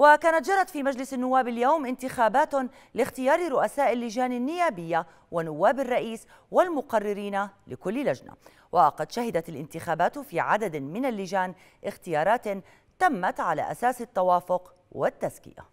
وكانت جرت في مجلس النواب اليوم انتخابات لاختيار رؤساء اللجان النيابية ونواب الرئيس والمقررين لكل لجنة وقد شهدت الانتخابات في عدد من اللجان اختيارات تمت على أساس التوافق والتزكية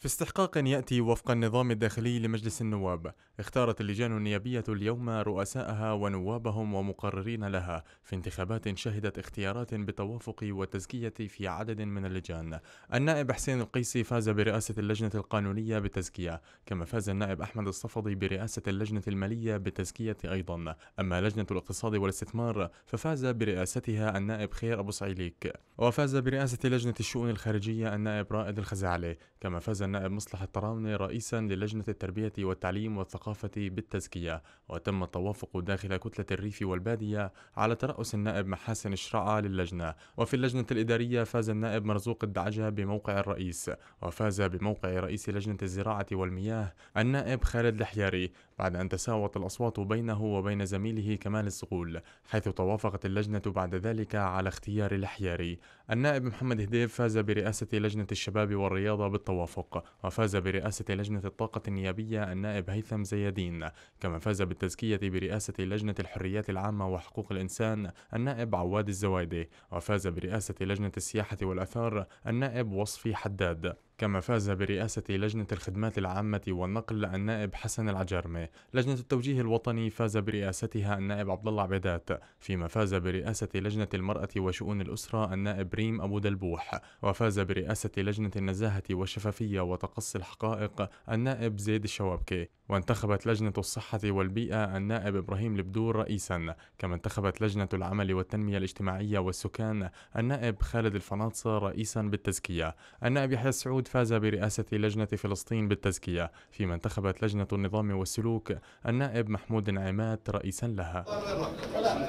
في استحقاق يأتي وفق النظام الداخلي لمجلس النواب اختارت اللجان النيابية اليوم رؤساءها ونوابهم ومقررين لها في انتخابات شهدت اختيارات بالتوافق والتزكية في عدد من اللجان النائب حسين القيسي فاز برئاسة اللجنة القانونية بالتزكية كما فاز النائب أحمد الصفدي برئاسة اللجنة المالية بالتزكية أيضا أما لجنة الاقتصاد والاستثمار ففاز برئاستها النائب خير أبو سعيليك وفاز برئاسة لجنة الشؤون الخارجية النائب رائد الخزعلي كما فاز النائب مصلح الترامني رئيسا للجنة التربية والتعليم والثقافة بالتزكية وتم التوافق داخل كتلة الريف والبادية على ترأس النائب محاسن الشرعة للجنة وفي اللجنة الإدارية فاز النائب مرزوق الدعجة بموقع الرئيس وفاز بموقع رئيس لجنة الزراعة والمياه النائب خالد الحياري بعد أن تساوت الأصوات بينه وبين زميله كمال الصقول حيث توافقت اللجنة بعد ذلك على اختيار الأحياري النائب محمد هديف فاز برئاسة لجنة الشباب والرياضة بالتوافق وفاز برئاسة لجنة الطاقة النيابية النائب هيثم زيادين كما فاز بالتزكية برئاسة لجنة الحريات العامة وحقوق الإنسان النائب عواد الزوايدي وفاز برئاسة لجنة السياحة والأثار النائب وصفي حداد كما فاز برئاسة لجنة الخدمات العامة والنقل النائب حسن العجرمي لجنة التوجيه الوطني فاز برئاستها النائب عبد الله عبيدات فيما فاز برئاسة لجنة المرأة وشؤون الأسرة النائب ريم أبو دلبوح وفاز برئاسة لجنة النزاهة والشفافية وتقصي الحقائق النائب زيد الشوابكي وانتخبت لجنة الصحة والبيئة النائب إبراهيم البدور رئيسا كما انتخبت لجنة العمل والتنمية الاجتماعية والسكان النائب خالد الفناطسة رئيسا بالتزكية النائب يحيى السعود فاز برئاسة لجنة فلسطين بالتزكية فيما انتخبت لجنة النظام والسلوك النائب محمود عماد رئيسا لها